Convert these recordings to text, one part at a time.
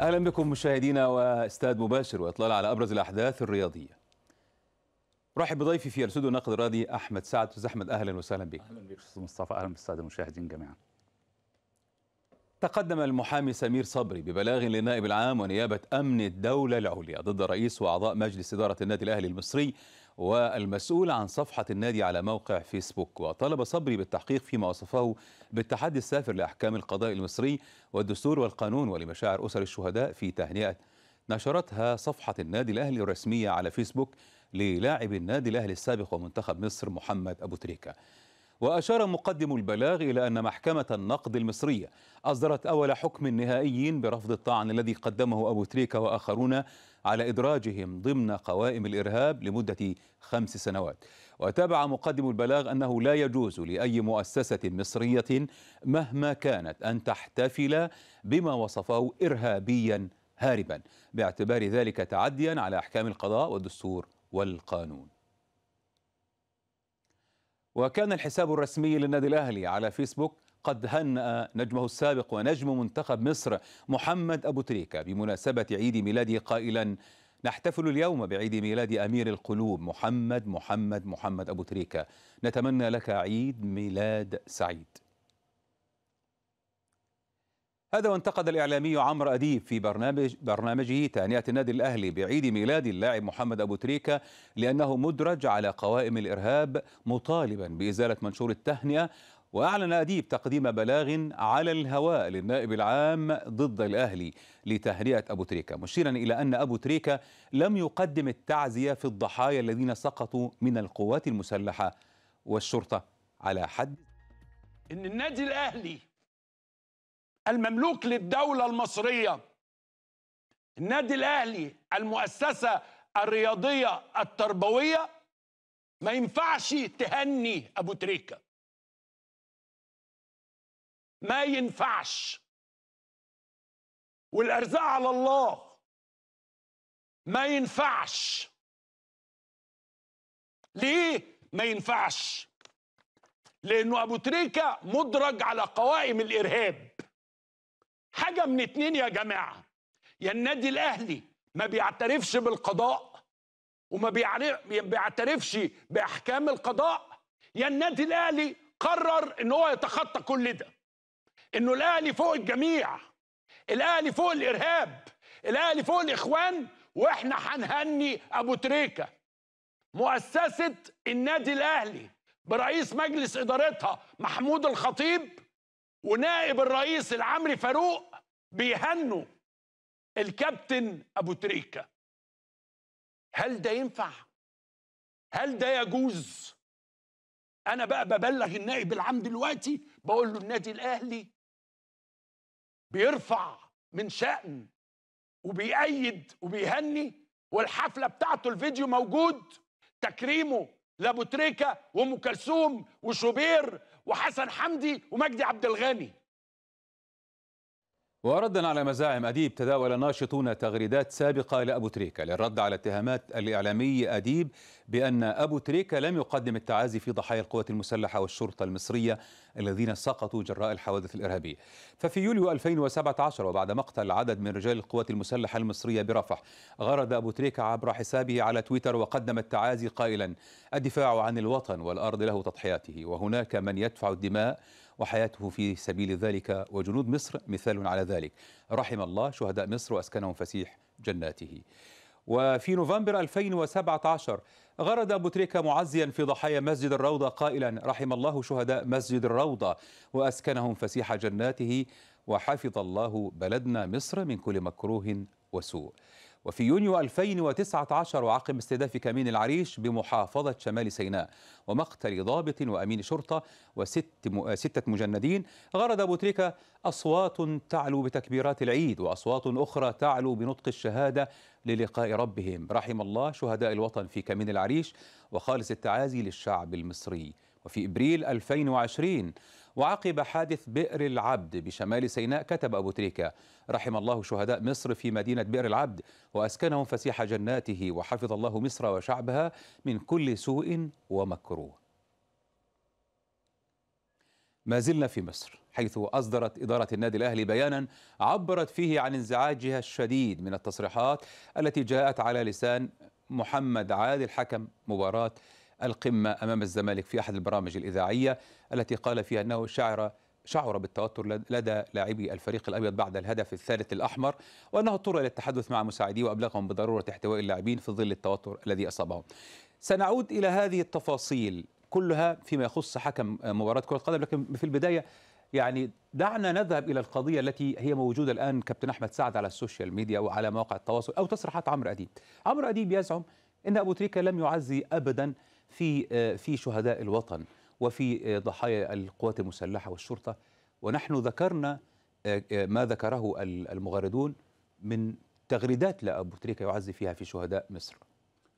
اهلا بكم مشاهدينا واستاد مباشر واطلال على ابرز الاحداث الرياضيه. رحب بضيفي في الاستوديو النقد الرياضي احمد سعد استاذ احمد اهلا وسهلا بك. اهلا بك استاذ مصطفى اهلا بالساده المشاهدين جميعا. تقدم المحامي سمير صبري ببلاغ للنائب العام ونيابه امن الدوله العليا ضد رئيس واعضاء مجلس اداره النادي الاهلي المصري والمسؤول عن صفحة النادي على موقع فيسبوك وطلب صبري بالتحقيق فيما وصفه بالتحدي السافر لأحكام القضاء المصري والدستور والقانون ولمشاعر أسر الشهداء في تهنئة نشرتها صفحة النادي الأهلي الرسمية على فيسبوك للاعب النادي الأهلي السابق ومنتخب مصر محمد أبو تريكة وأشار مقدم البلاغ إلى أن محكمة النقد المصرية أصدرت أول حكم نهائي برفض الطعن الذي قدمه أبو تريكة وآخرون على إدراجهم ضمن قوائم الإرهاب لمدة خمس سنوات وتابع مقدم البلاغ أنه لا يجوز لأي مؤسسة مصرية مهما كانت أن تحتفل بما وصفه إرهابيا هاربا باعتبار ذلك تعديا على أحكام القضاء والدستور والقانون وكان الحساب الرسمي للنادي الأهلي على فيسبوك قد هنأ نجمه السابق ونجم منتخب مصر محمد أبو تريكة بمناسبة عيد ميلاده قائلا نحتفل اليوم بعيد ميلاد أمير القلوب محمد محمد محمد أبو تريكة نتمنى لك عيد ميلاد سعيد هذا وانتقد الإعلامي عمرو أديب في برنامج برنامجه تهنئة النادي الأهلي بعيد ميلاد اللاعب محمد أبو تريكة لأنه مدرج على قوائم الإرهاب مطالبا بإزالة منشور التهنئة وأعلن أديب تقديم بلاغ على الهواء للنائب العام ضد الأهلي لتهنئة أبو تريكة مشيرا إلى أن أبو تريكة لم يقدم التعزية في الضحايا الذين سقطوا من القوات المسلحة والشرطة على حد إن النادي الأهلي المملوك للدولة المصرية النادي الأهلي المؤسسة الرياضية التربوية ما ينفعش تهني أبو تريكة ما ينفعش والأرزاق على الله ما ينفعش ليه ما ينفعش لأنه أبو تريكة مدرج على قوائم الإرهاب حاجه من اتنين يا جماعه يا النادي الاهلي ما بيعترفش بالقضاء وما بيعترفش باحكام القضاء يا النادي الاهلي قرر ان هو يتخطى كل ده انه الاهلي فوق الجميع الاهلي فوق الارهاب الاهلي فوق الاخوان واحنا حنهني ابو تريكه مؤسسه النادي الاهلي برئيس مجلس ادارتها محمود الخطيب ونائب الرئيس العمري فاروق بيهنوا الكابتن ابو تريكه هل ده ينفع هل ده يجوز انا بقى ببلغ النائب العام دلوقتي بقول له النادي الاهلي بيرفع من شأن وبيأيد وبيهني والحفله بتاعته الفيديو موجود تكريمه لابو تريكه وام كلثوم وشوبير وحسن حمدي ومجدي عبد الغني وردا على مزاعم أديب تداول ناشطون تغريدات سابقة لأبو تريكة للرد على اتهامات الإعلامي أديب بأن أبو تريكة لم يقدم التعازي في ضحايا القوات المسلحة والشرطة المصرية الذين سقطوا جراء الحوادث الإرهابية ففي يوليو 2017 وبعد مقتل عدد من رجال القوات المسلحة المصرية برفح غرد أبو تريكة عبر حسابه على تويتر وقدم التعازي قائلا الدفاع عن الوطن والأرض له تضحياته وهناك من يدفع الدماء وحياته في سبيل ذلك وجنود مصر مثال على ذلك رحم الله شهداء مصر وأسكنهم فسيح جناته وفي نوفمبر 2017 غرد أبو تريكة معزيا في ضحايا مسجد الروضة قائلا رحم الله شهداء مسجد الروضة وأسكنهم فسيح جناته وحفظ الله بلدنا مصر من كل مكروه وسوء وفي يونيو 2019 وعقب استهداف كمين العريش بمحافظة شمال سيناء ومقتل ضابط وأمين شرطة وست ستة مجندين غرد بوتريكا أصوات تعلو بتكبيرات العيد وأصوات أخرى تعلو بنطق الشهادة للقاء ربهم رحم الله شهداء الوطن في كمين العريش وخالص التعازي للشعب المصري وفي إبريل 2020 وعقب حادث بئر العبد بشمال سيناء كتب أبو تريكة رحم الله شهداء مصر في مدينة بئر العبد وأسكنهم فسيح جناته وحفظ الله مصر وشعبها من كل سوء ومكروه ما زلنا في مصر حيث أصدرت إدارة النادي الأهلي بيانا عبرت فيه عن انزعاجها الشديد من التصريحات التي جاءت على لسان محمد عادل حكم مباراة القمة أمام الزمالك في أحد البرامج الإذاعية التي قال فيها أنه شعر شعر بالتوتر لدى لاعبي الفريق الابيض بعد الهدف الثالث الاحمر وانه اضطر الى التحدث مع مساعديه وابلغهم بضروره احتواء اللاعبين في ظل التوتر الذي اصابهم. سنعود الى هذه التفاصيل كلها فيما يخص حكم مباراه كره القدم لكن في البدايه يعني دعنا نذهب الى القضيه التي هي موجوده الان كابتن احمد سعد على السوشيال ميديا وعلى مواقع التواصل او تصريحات عمرو اديب. عمرو اديب يزعم ان ابو تريكه لم يعزي ابدا في آه، في شهداء الوطن وفي آه، ضحايا القوات المسلحه والشرطه ونحن ذكرنا آه، ما ذكره المغردون من تغريدات لابو تريكه يعزي فيها في شهداء مصر.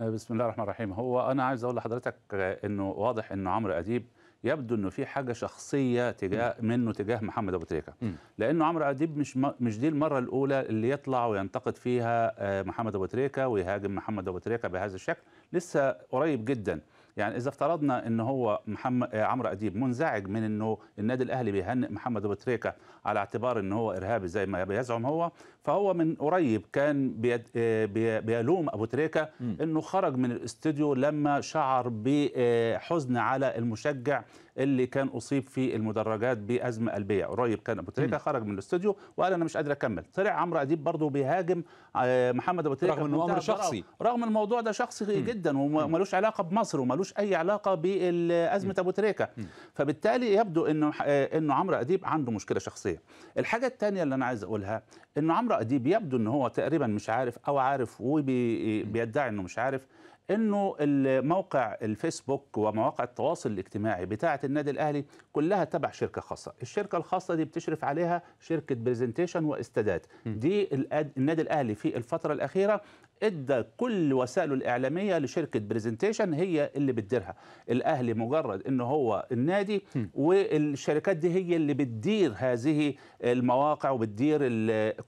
بسم الله الرحمن الرحيم هو انا عايز اقول لحضرتك انه واضح انه عمرو اديب يبدو انه في حاجه شخصيه تجاه منه تجاه محمد ابو تريكه لانه عمرو اديب مش مش دي المره الاولى اللي يطلع وينتقد فيها محمد ابو تريكه ويهاجم محمد ابو تريكه بهذا الشكل لسه قريب جدا يعني اذا افترضنا ان هو محمد آه، عمرو اديب منزعج من انه النادي الاهلي بيهنئ محمد ابو تريكه على اعتبار ان هو ارهابي زي ما بيزعم هو فهو من قريب كان بيد... آه، بيلوم ابو تريكه انه خرج من الاستوديو لما شعر بحزن على المشجع اللي كان اصيب في المدرجات بازمه قلبيه قريب كان ابو تريكه خرج من الاستوديو وقال انا مش قادر اكمل طلع عمرو اديب برضه بيهاجم آه، محمد ابو تريكه رغم انه امر شخصي رغم الموضوع ده شخصي مم. جدا وملوش علاقه بمصر وملوش اي علاقه بازمه ابو تريكه فبالتالي يبدو انه آه، انه عمرو اديب عنده مشكله شخصيه الحاجه الثانيه اللي انا عايز اقولها انه عمرو اديب يبدو ان هو تقريبا مش عارف او عارف وبيدعي انه مش عارف انه موقع الفيسبوك ومواقع التواصل الاجتماعي بتاعه النادي الاهلي كلها تبع شركه خاصه الشركه الخاصه دي بتشرف عليها شركه برزنتيشن واستادات دي النادي الاهلي في الفتره الاخيره ادى كل وسائله الاعلاميه لشركه برزنتيشن هي اللي بتديرها الاهلي مجرد ان هو النادي والشركات دي هي اللي بتدير هذه المواقع وبتدير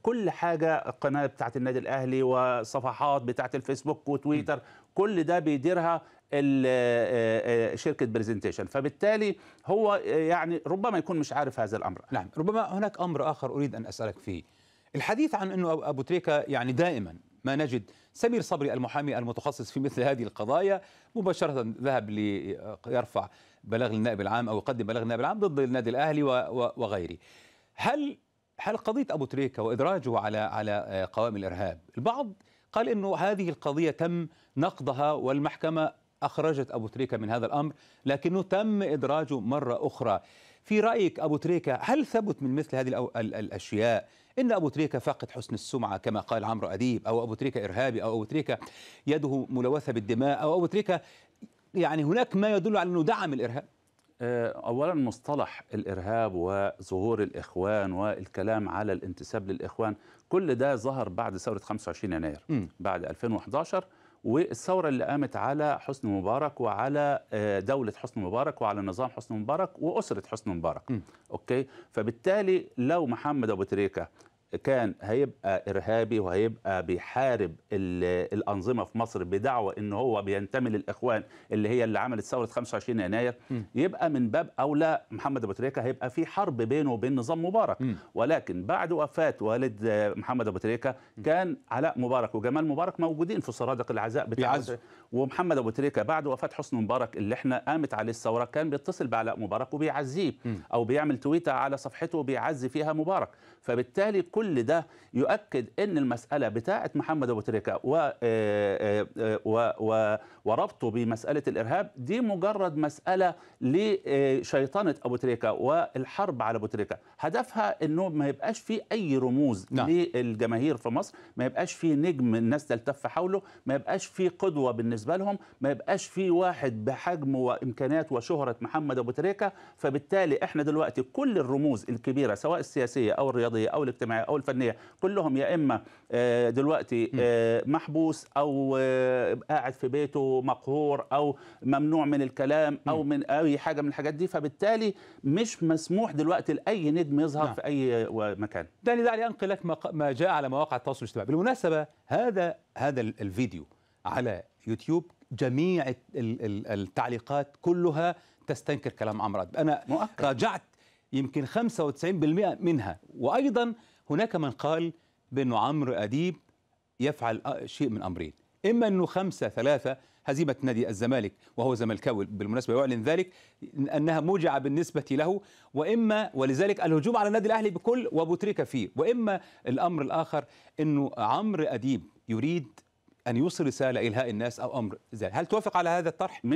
كل حاجه القناه بتاعه النادي الاهلي وصفحات بتاعه الفيسبوك وتويتر كل ده بيديرها آه، آه، آه، شركه برزنتيشن فبالتالي هو يعني ربما يكون مش عارف هذا الامر نعم ربما هناك امر اخر اريد ان اسالك فيه الحديث عن انه ابو تريكه يعني دائما ما نجد سمير صبري المحامي المتخصص في مثل هذه القضايا مباشرة ذهب ليرفع بلاغ النائب العام أو يقدم بلاغ النائب العام ضد النادي الأهلي وغيره هل هل قضية أبو تريكة وإدراجه على على آه، قوائم الإرهاب البعض قال أنه هذه القضية تم نقضها والمحكمة أخرجت أبو تريكة من هذا الأمر لكنه تم إدراجه مرة أخرى في رأيك أبو تريكة هل ثبت من مثل هذه الأشياء إن أبو تريكة فاقد حسن السمعة كما قال عمرو أديب أو أبو تريكة إرهابي أو أبو تريكة يده ملوثة بالدماء أو أبو تريكة يعني هناك ما يدل على أنه دعم الإرهاب آه، أولا مصطلح الإرهاب وظهور الإخوان والكلام على الانتساب للإخوان كل ده ظهر بعد ثورة 25 يناير م. بعد 2011 والثوره اللي قامت على حسني مبارك وعلى آه، دوله حسني مبارك وعلى نظام حسني مبارك واسره حسني مبارك م. اوكي فبالتالي لو محمد ابو تريكه كان هيبقى ارهابي وهيبقى بيحارب الانظمه في مصر بدعوى ان هو بينتمي للاخوان اللي هي اللي عملت ثوره 25 يناير م. يبقى من باب اولى محمد ابو تريكه هيبقى في حرب بينه وبين نظام مبارك م. ولكن بعد وفاه والد محمد ابو تريكه كان علاء مبارك وجمال مبارك موجودين في سرادق العزاء بتاع ومحمد ابو تريكه بعد وفاه حسني مبارك اللي احنا قامت عليه الثوره كان بيتصل بعلاء مبارك وبيعزيه او بيعمل تويته على صفحته وبيعزي فيها مبارك فبالتالي كل كل ده يؤكد ان المساله بتاعه محمد ابو تريكه آه، آه، و... و... وربطه بمساله الارهاب دي مجرد مساله لشيطنه ابو تريكه والحرب على ابو تريكه هدفها انه ما يبقاش في اي رموز نعم. للجماهير في مصر ما يبقاش في نجم الناس تلتف حوله ما يبقاش في قدوه بالنسبه لهم ما يبقاش في واحد بحجم وامكانيات وشهره محمد ابو تريكه فبالتالي احنا دلوقتي كل الرموز الكبيره سواء السياسيه او الرياضيه او الاجتماعيه او الفنيه كلهم يا اما آه، دلوقتي آه، محبوس او آه، قاعد في بيته مقهور او ممنوع من الكلام او من اي حاجه من الحاجات دي فبالتالي مش مسموح دلوقتي لاي نجم يظهر نعم. في اي مكان داني دعني انقل لك ما جاء على مواقع التواصل الاجتماعي بالمناسبه هذا هذا الفيديو على يوتيوب جميع التعليقات كلها تستنكر كلام عمرو أنا مؤكد. راجعت يمكن 95% منها وأيضا هناك من قال بأنه عمرو أديب يفعل آه، شيء من أمرين إما أنه خمسة ثلاثة هزيمة نادي الزمالك وهو زملكاوي بالمناسبة يعلن ذلك أنها موجعة بالنسبة له وإما ولذلك الهجوم على النادي الأهلي بكل وبترك فيه وإما الأمر الآخر أنه عمرو أديب يريد ان يوصل رساله الهاء الناس او امر زي هل توافق على هذا الطرح 100% 100%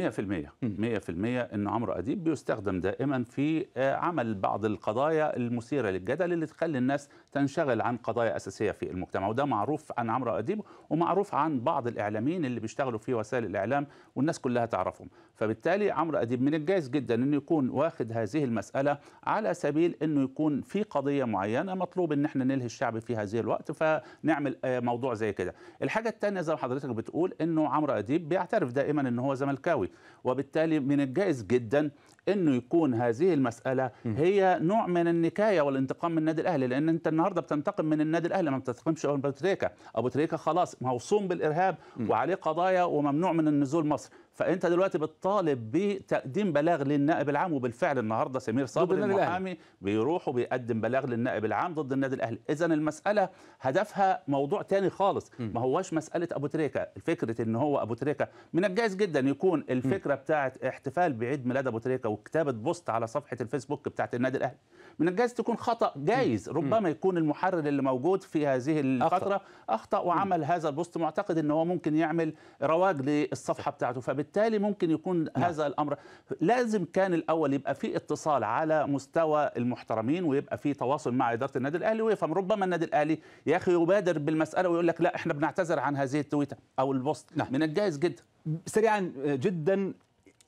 ان عمرو اديب بيستخدم دائما في آه، عمل بعض القضايا المثيره للجدل اللي تخلي الناس تنشغل عن قضايا اساسيه في المجتمع وده معروف عن عمرو اديب ومعروف عن بعض الاعلاميين اللي بيشتغلوا في وسائل الاعلام والناس كلها تعرفهم فبالتالي عمرو اديب من الجائز جدا انه يكون واخد هذه المساله على سبيل انه يكون في قضيه معينه مطلوب ان احنا نلهي الشعب في هذه الوقت فنعمل آه، موضوع زي كده الحاجه الثانيه وحضرتك بتقول انه عمرو اديب بيعترف دائما ان هو زملكاوي وبالتالي من الجائز جدا انه يكون هذه المساله هي نوع من النكايه والانتقام من النادي الاهلي لان انت النهارده بتنتقم من النادي الاهلي ما بتنتقمش ابو تريكه ابو تريكه خلاص موصوم بالارهاب وعليه قضايا وممنوع من النزول مصر فانت دلوقتي بتطالب بتقديم بلاغ للنائب العام وبالفعل النهارده سمير صبري المحامي بيروح وبيقدم بلاغ للنائب العام ضد النادي الاهلي اذا المساله هدفها موضوع تاني خالص ما هواش مساله ابو تريكه فكره ان هو ابو تريكه من الجائز جدا يكون الفكره بتاعه احتفال بعيد ميلاد ابو تريكه وكتابه بوست على صفحه الفيسبوك بتاعه النادي الاهلي من الجائز تكون خطا جايز ربما يكون المحرر اللي موجود في هذه الفتره اخطا, وعمل هذا البوست معتقد ان هو ممكن يعمل رواج للصفحه بتاعته فبالتالي فبالتالي ممكن يكون نعم. هذا الامر لازم كان الاول يبقى في اتصال على مستوى المحترمين ويبقى في تواصل مع اداره النادي الاهلي ويفهم ربما النادي الاهلي يا اخي يبادر بالمساله ويقول لك لا احنا بنعتذر عن هذه التويته او البوست نعم. من الجائز جدا سريعا جدا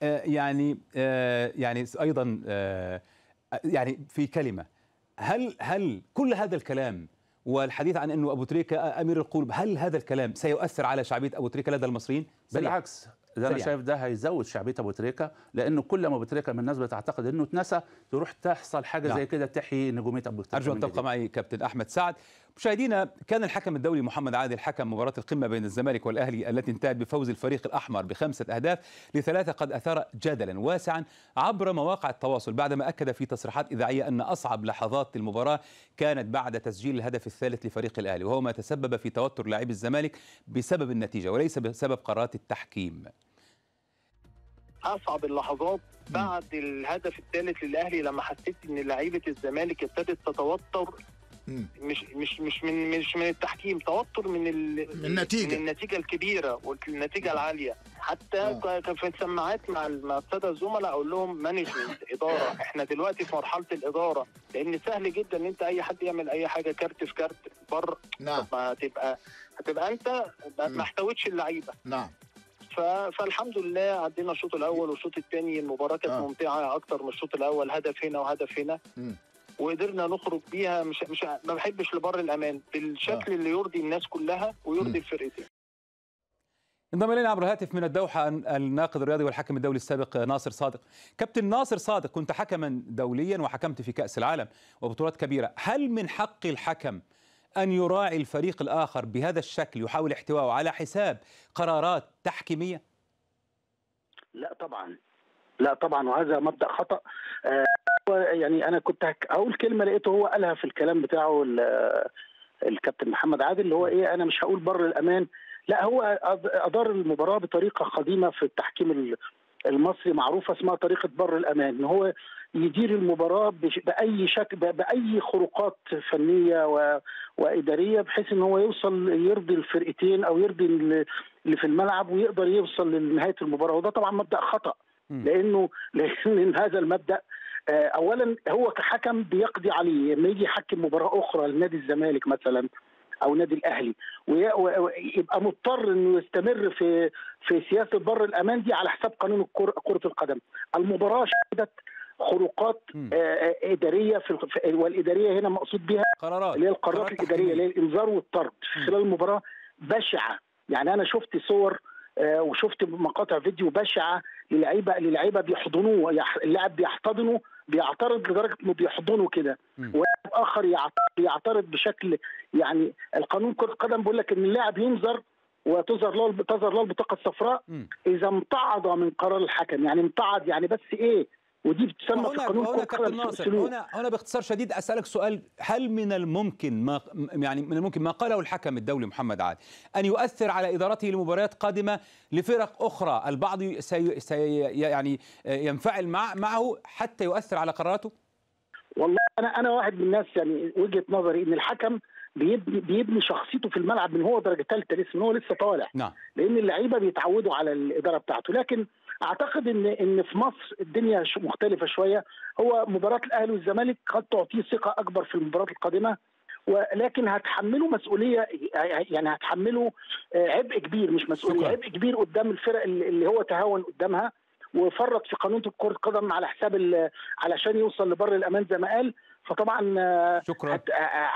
آه، يعني آه، يعني ايضا آه، يعني في كلمه هل هل كل هذا الكلام والحديث عن انه ابو تريكه امير القلوب هل هذا الكلام سيؤثر على شعبيه ابو تريكه لدى المصريين بالعكس ده انا شايف ده هيزود شعبيه ابو تريكه لانه كل ما ابو تريكه من الناس بتعتقد انه اتنسى تروح تحصل حاجه نعم. زي كده تحيي نجوميه ابو تريكه ارجو ان تبقى معي كابتن احمد سعد مشاهدينا كان الحكم الدولي محمد عادل حكم مباراة القمة بين الزمالك والأهلي التي انتهت بفوز الفريق الأحمر بخمسة أهداف لثلاثة قد أثار جدلا واسعا عبر مواقع التواصل بعدما أكد في تصريحات إذاعية أن أصعب لحظات المباراة كانت بعد تسجيل الهدف الثالث لفريق الأهلي وهو ما تسبب في توتر لاعبي الزمالك بسبب النتيجة وليس بسبب قرارات التحكيم اصعب اللحظات بعد الهدف الثالث للاهلي لما حسيت ان لعيبه الزمالك ابتدت تتوتر مش مش مش من مش من التحكيم توتر من من النتيجه من النتيجه الكبيره والنتيجه العاليه حتى آه. كان في السماعات مع مع الساده الزملاء اقول لهم مانجمنت اداره احنا دلوقتي في مرحله الاداره لان سهل جدا ان انت اي حد يعمل اي حاجه كارت في كارت بره نعم هتبقى هتبقى انت ما احتوتش اللعيبه نعم فالحمد لله عدينا الشوط الاول والشوط الثاني المباراه كانت آه. ممتعه اكتر من الشوط الاول هدف هنا وهدف هنا م. وقدرنا نخرج بيها مش مش ما بحبش لبر الامان بالشكل آه. اللي يرضي الناس كلها ويرضي الفرقتين انضم الينا عبر الهاتف من الدوحه الناقد الرياضي والحكم الدولي السابق ناصر صادق. كابتن ناصر صادق كنت حكما دوليا وحكمت في كاس العالم وبطولات كبيره، هل من حق الحكم ان يراعي الفريق الاخر بهذا الشكل يحاول احتوائه على حساب قرارات تحكيميه؟ لا طبعا لا طبعا وهذا مبدا خطا آه، يعني انا كنت اقول كلمه لقيته هو قالها في الكلام بتاعه الكابتن محمد عادل اللي هو ايه انا مش هقول بر الامان لا هو ادار المباراه بطريقه قديمه في التحكيم المصري معروفه اسمها طريقه بر الامان ان هو يدير المباراه باي شكل باي خروقات فنيه و... واداريه بحيث ان هو يوصل يرضي الفرقتين او يرضي اللي في الملعب ويقدر يوصل لنهايه المباراه وده طبعا مبدا خطا لانه لان هذا المبدا آه، اولا هو كحكم بيقضي عليه لما يجي يحكم مباراه اخرى لنادي الزمالك مثلا او نادي الاهلي ويبقى مضطر انه يستمر في في سياسه بر الامان دي على حساب قانون كره القدم المباراه شهدت خروقات آه، آه، اداريه في والاداريه هنا مقصود بها قرارات اللي هي القرارات الاداريه اللي هي الانذار والطرد خلال المباراه بشعه يعني انا شفت صور وشفت مقاطع فيديو بشعه للعيبه للعيبه بيحضنوه اللاعب بيحتضنه بيعترض لدرجه انه بيحضنه كده ولاعب اخر يعترض بشكل يعني القانون كره القدم بيقول لك ان اللاعب ينذر وتظهر له تظهر له البطاقه الصفراء اذا امتعض من قرار الحكم يعني امتعض يعني بس ايه ودي بتسمى في القانون هنا كابتن ناصر هنا هنا باختصار شديد اسالك سؤال هل من الممكن ما يعني من الممكن ما قاله الحكم الدولي محمد عاد ان يؤثر على ادارته لمباريات قادمه لفرق اخرى البعض سي سي يعني ينفعل مع معه حتى يؤثر على قراراته والله انا انا واحد من الناس يعني وجهه نظري ان الحكم بيبني بيبني شخصيته في الملعب من هو درجه ثالثه لسه من هو لسه طالع نعم. لان اللعيبه بيتعودوا على الاداره بتاعته لكن اعتقد ان ان في مصر الدنيا مختلفه شويه هو مباراه الاهلي والزمالك قد تعطيه ثقه اكبر في المباراه القادمه ولكن هتحمله مسؤوليه يعني هتحمله آه، عبء كبير مش مسؤوليه عبء كبير قدام الفرق اللي هو تهاون قدامها وفرط في قانون كره القدم على حساب علشان يوصل لبر الامان زي ما قال فطبعا آه، شكرا آه،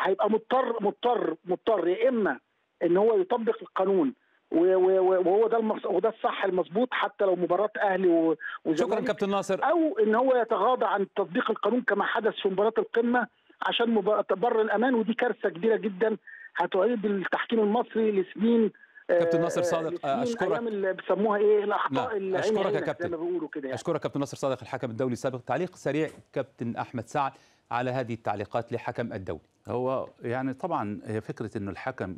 هيبقى مضطر مضطر مضطر يا اما ان هو يطبق القانون وهو ده المص... وده الصح المظبوط حتى لو مباراه اهلي شكرا كابتن ناصر او ان هو يتغاضى عن تطبيق القانون كما حدث في مباراه القمه عشان مبار... بر الامان ودي كارثه كبيره جدا هتعيد التحكيم المصري لسنين كابتن آه، ناصر صادق اشكرك اللي بيسموها ايه الاخطاء نعم. اشكرك يا كابتن زي ما بيقولوا كده يعني. اشكرك كابتن ناصر صادق الحكم الدولي السابق تعليق سريع كابتن احمد سعد على هذه التعليقات لحكم الدولي هو يعني طبعا هي فكره ان الحكم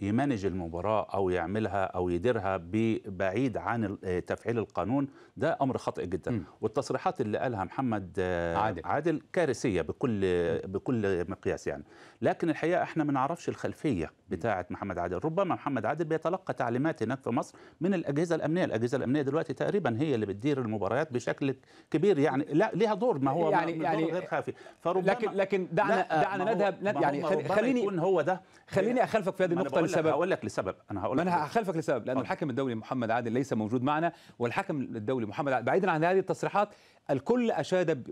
يمانج المباراه او يعملها او يديرها بعيد عن تفعيل القانون ده امر خاطئ جدا م. والتصريحات اللي قالها محمد آه، عادل, عادل كارثيه بكل بكل مقياس يعني لكن الحقيقه احنا ما نعرفش الخلفيه بتاعه محمد عادل ربما محمد عادل بيتلقى تعليمات هناك في مصر من الاجهزه الامنيه الاجهزه الامنيه دلوقتي تقريبا هي اللي بتدير المباريات بشكل كبير يعني لا ليها دور ما هو يعني, يعني غير خافي فربما لكن لكن دعنا دعنا نذهب نت... يعني خل... خليني يكون هو ده خليني إيه، اخالفك في هذه النقطه لسبب هقول لك لسبب انا هقول لك انا هخالفك لسبب لان الحكم الدولي محمد عادل ليس موجود معنا والحكم الدولي محمد عادل بعيدا عن هذه التصريحات الكل اشاد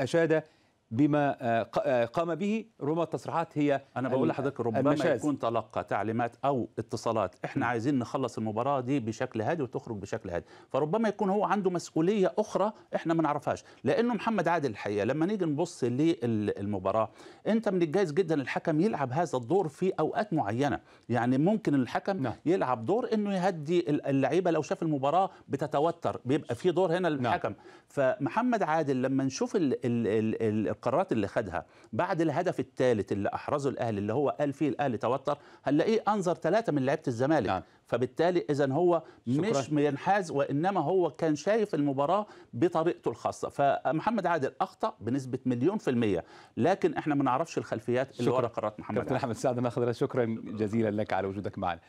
اشاد بما آه، آه، قام به ربما التصريحات هي انا بقول لحضرتك ربما المشاز. يكون تلقى تعليمات او اتصالات احنا عايزين نخلص المباراه دي بشكل هادي وتخرج بشكل هادي فربما يكون هو عنده مسؤوليه اخرى احنا ما نعرفهاش لانه محمد عادل الحقيقه لما نيجي نبص للمباراه انت من الجايز جدا الحكم يلعب هذا الدور في اوقات معينه يعني ممكن الحكم نعم. يلعب دور انه يهدي اللعيبه لو شاف المباراه بتتوتر بيبقى في دور هنا نعم. للحكم نعم. فمحمد عادل لما نشوف ال ال ال القرارات اللي خدها بعد الهدف الثالث اللي احرزه الاهلي اللي هو قال فيه الاهلي توتر هنلاقيه انظر ثلاثه من لعيبه الزمالك نعم. فبالتالي اذا هو شكرا. مش بينحاز وانما هو كان شايف المباراه بطريقته الخاصه فمحمد عادل اخطا بنسبه مليون في الميه لكن احنا ما نعرفش الخلفيات اللي ورا قرارات محمد كابتن احمد سعد ناخذ شكرا جزيلا لك على وجودك معنا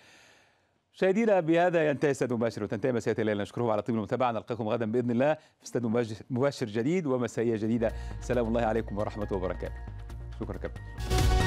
مشاهدينا بهذا ينتهي استاد مباشر وتنتهي مسيرة الليل نشكره على طيب المتابعة نلقاكم غدا بإذن الله في استاد مباشر جديد ومسائية جديدة سلام الله عليكم ورحمة وبركاته شكرا كابتن